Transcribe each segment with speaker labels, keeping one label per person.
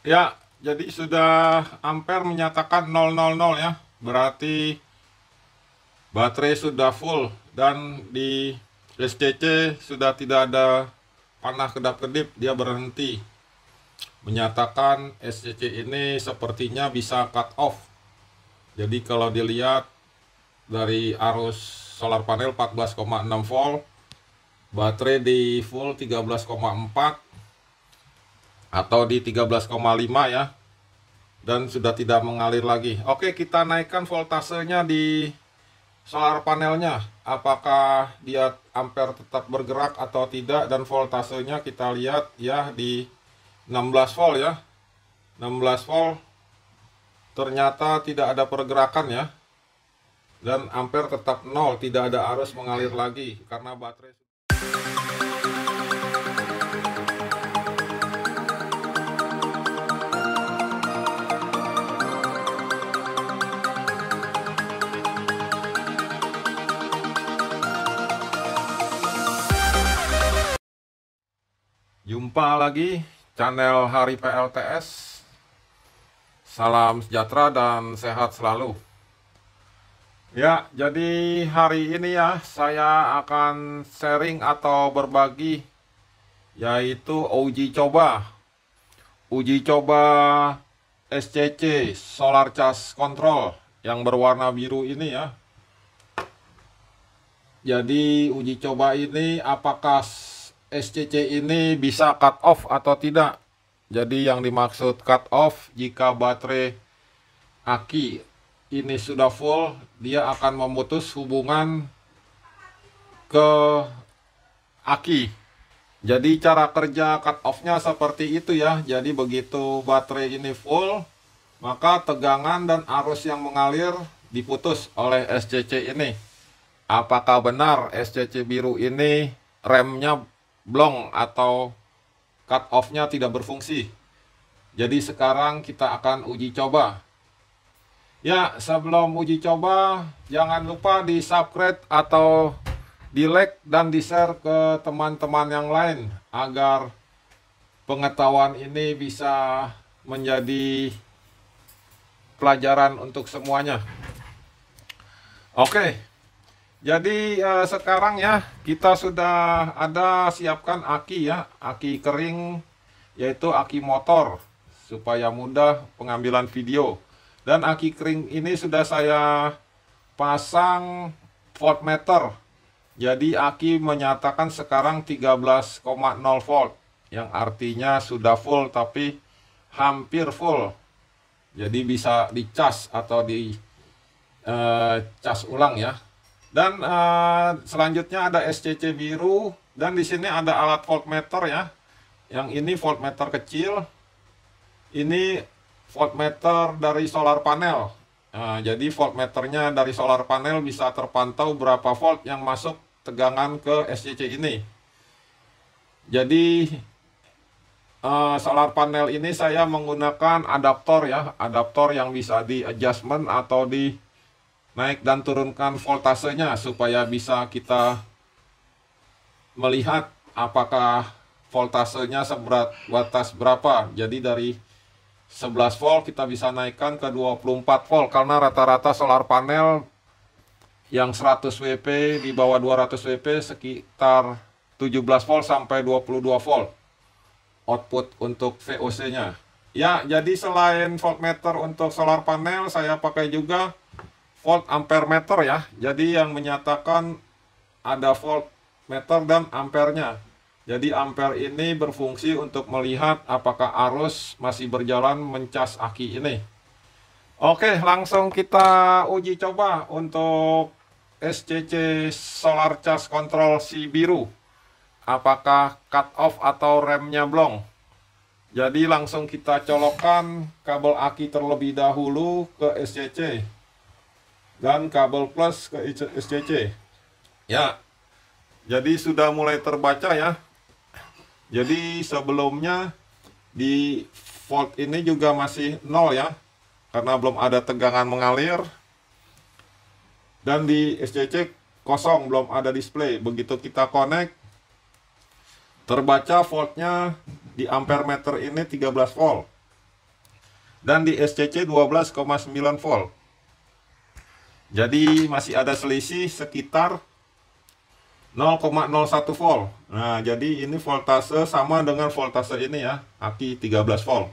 Speaker 1: Ya, jadi sudah ampere menyatakan 000 ya. Berarti baterai sudah full dan di SCC sudah tidak ada panah kedap-kedip, dia berhenti. Menyatakan SCC ini sepertinya bisa cut off. Jadi kalau dilihat dari arus solar panel 14,6 volt, baterai di full 13,4 atau di 13,5 ya dan sudah tidak mengalir lagi oke kita naikkan voltasenya di solar panelnya apakah dia ampere tetap bergerak atau tidak dan voltasenya kita lihat ya di 16 volt ya 16 volt ternyata tidak ada pergerakan ya dan ampere tetap nol tidak ada arus mengalir lagi karena baterai Jumpa lagi channel Hari PLTS. Salam sejahtera dan sehat selalu. Ya, jadi hari ini ya saya akan sharing atau berbagi yaitu uji coba. Uji coba SCC Solar Charge Control yang berwarna biru ini ya. Jadi uji coba ini apakah SCC ini bisa cut off atau tidak. Jadi yang dimaksud cut off jika baterai aki ini sudah full, dia akan memutus hubungan ke aki. Jadi cara kerja cut off-nya seperti itu ya. Jadi begitu baterai ini full, maka tegangan dan arus yang mengalir diputus oleh SCC ini. Apakah benar SCC biru ini remnya blong atau cut off-nya tidak berfungsi. Jadi sekarang kita akan uji coba. Ya, sebelum uji coba, jangan lupa di subscribe atau di like dan di share ke teman-teman yang lain agar pengetahuan ini bisa menjadi pelajaran untuk semuanya. Oke, okay. Jadi eh, sekarang ya kita sudah ada siapkan aki ya, aki kering yaitu aki motor supaya mudah pengambilan video. Dan aki kering ini sudah saya pasang voltmeter Jadi aki menyatakan sekarang 13,0 volt yang artinya sudah full tapi hampir full. Jadi bisa dicas atau di eh, cas ulang ya dan uh, selanjutnya ada SCC biru dan di sini ada alat voltmeter ya. Yang ini voltmeter kecil. Ini voltmeter dari solar panel. Nah, jadi voltmeternya dari solar panel bisa terpantau berapa volt yang masuk tegangan ke SCC ini. Jadi uh, solar panel ini saya menggunakan adaptor ya, adaptor yang bisa di adjustment atau di naik dan turunkan voltasenya supaya bisa kita melihat apakah voltasenya seberat batas berapa. Jadi dari 11 volt kita bisa naikkan ke 24 volt karena rata-rata solar panel yang 100 WP di bawah 200 WP sekitar 17 volt sampai 22 volt output untuk VOC-nya. Ya, jadi selain voltmeter untuk solar panel saya pakai juga volt ampere meter ya. Jadi yang menyatakan ada volt meter dan ampernya. Jadi ampere ini berfungsi untuk melihat apakah arus masih berjalan mencas aki ini. Oke, langsung kita uji coba untuk SCC Solar Charge Control si biru. Apakah cut off atau remnya blong? Jadi langsung kita colokkan kabel aki terlebih dahulu ke SCC dan kabel plus ke SCC. Ya. Jadi sudah mulai terbaca ya. Jadi sebelumnya di volt ini juga masih nol ya. Karena belum ada tegangan mengalir. Dan di SCC kosong, belum ada display. Begitu kita connect, terbaca voltnya di ampere meter ini 13 volt. Dan di SCC 12,9 volt. Jadi masih ada selisih sekitar 0,01 volt. Nah, jadi ini voltase sama dengan voltase ini ya, aki 13 volt.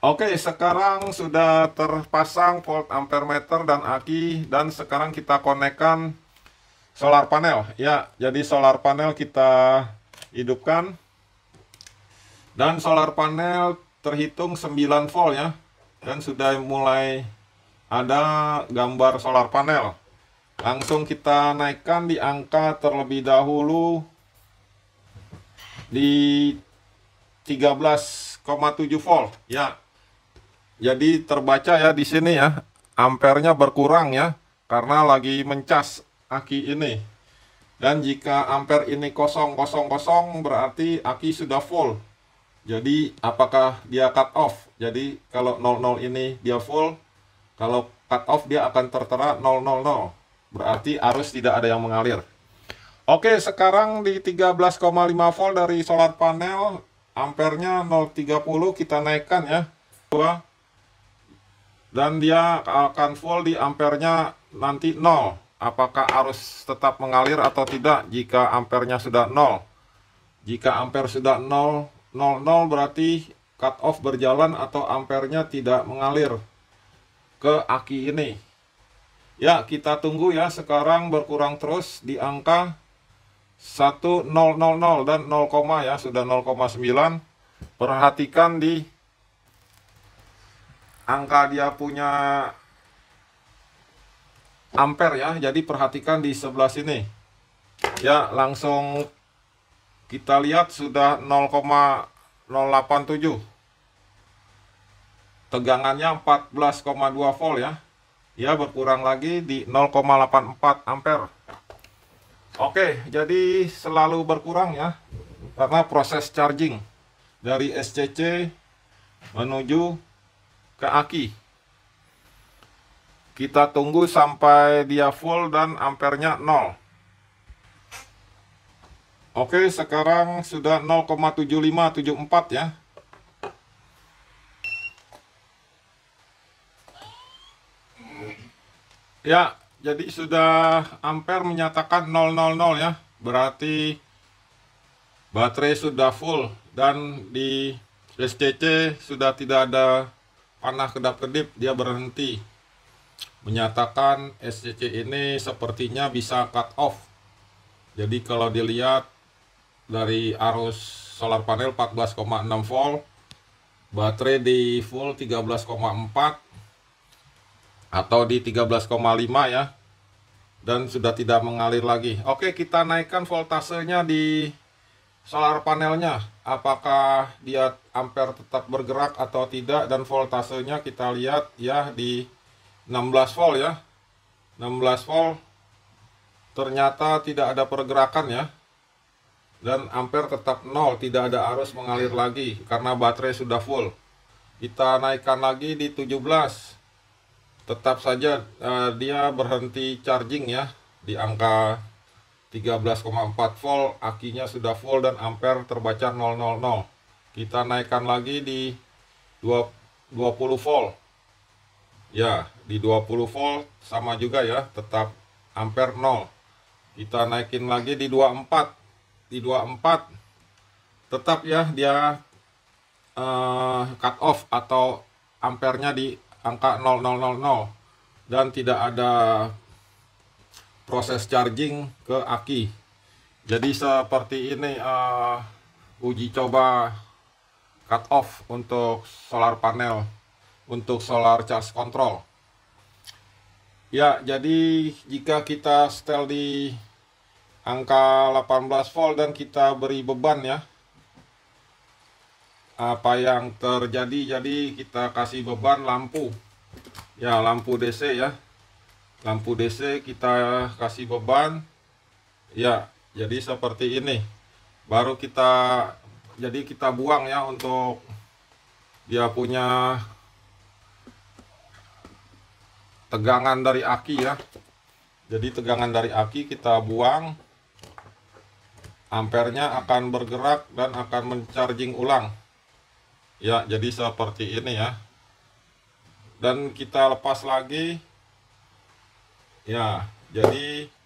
Speaker 1: Oke, sekarang sudah terpasang volt ampere meter dan aki dan sekarang kita konekkan solar panel. Ya, jadi solar panel kita hidupkan. Dan solar panel terhitung 9 volt ya dan sudah mulai ada gambar solar panel. Langsung kita naikkan di angka terlebih dahulu di 13,7 volt ya. Jadi terbaca ya di sini ya, ampernya berkurang ya karena lagi mencas aki ini. Dan jika ampere ini kosong kosong kosong berarti aki sudah full. Jadi apakah dia cut off? Jadi kalau 00 ini dia full, kalau cut off dia akan tertera 000. Berarti arus tidak ada yang mengalir. Oke, sekarang di 13,5 volt dari solar panel ampernya 030 kita naikkan ya. dan dia akan full di ampernya nanti 0. Apakah arus tetap mengalir atau tidak jika ampernya sudah 0? Jika amper sudah 0, 00 berarti cut off berjalan atau ampernya tidak mengalir ke aki ini. Ya, kita tunggu ya. Sekarang berkurang terus di angka 1000 dan 0, ya. Sudah 0,9. Perhatikan di angka dia punya ampere ya. Jadi perhatikan di sebelah sini. Ya, langsung kita lihat sudah 0,087 tegangannya 14,2 volt ya ya berkurang lagi di 0,84 ampere oke jadi selalu berkurang ya karena proses charging dari SCC menuju ke aki kita tunggu sampai dia full dan ampernya 0 oke sekarang sudah 0,7574 ya Ya, jadi sudah ampere menyatakan 000 ya. Berarti baterai sudah full dan di SCC sudah tidak ada panah kedap-kedip, dia berhenti. Menyatakan SCC ini sepertinya bisa cut off. Jadi kalau dilihat dari arus solar panel 14,6 volt, baterai di full 13,4 atau di 13,5 ya dan sudah tidak mengalir lagi oke kita naikkan voltasenya di solar panelnya apakah dia ampere tetap bergerak atau tidak dan voltasenya kita lihat ya di 16 volt ya 16 volt ternyata tidak ada pergerakan ya dan ampere tetap nol tidak ada arus mengalir lagi karena baterai sudah full kita naikkan lagi di 17 tetap saja uh, dia berhenti charging ya di angka 13,4 volt akinya sudah full dan ampere terbaca 000 kita naikkan lagi di 20 volt ya di 20 volt sama juga ya tetap ampere 0 kita naikin lagi di 24 di 24 tetap ya dia uh, cut off atau ampernya di angka 0000 dan tidak ada proses charging ke aki jadi seperti ini uh, uji coba cut off untuk solar panel untuk solar charge control ya jadi jika kita setel di angka 18 volt dan kita beri beban ya apa yang terjadi jadi kita kasih beban lampu ya lampu DC ya lampu DC kita kasih beban ya jadi seperti ini baru kita jadi kita buang ya untuk dia punya tegangan dari aki ya jadi tegangan dari aki kita buang ampernya akan bergerak dan akan mencarging ulang ya jadi seperti ini ya dan kita lepas lagi ya jadi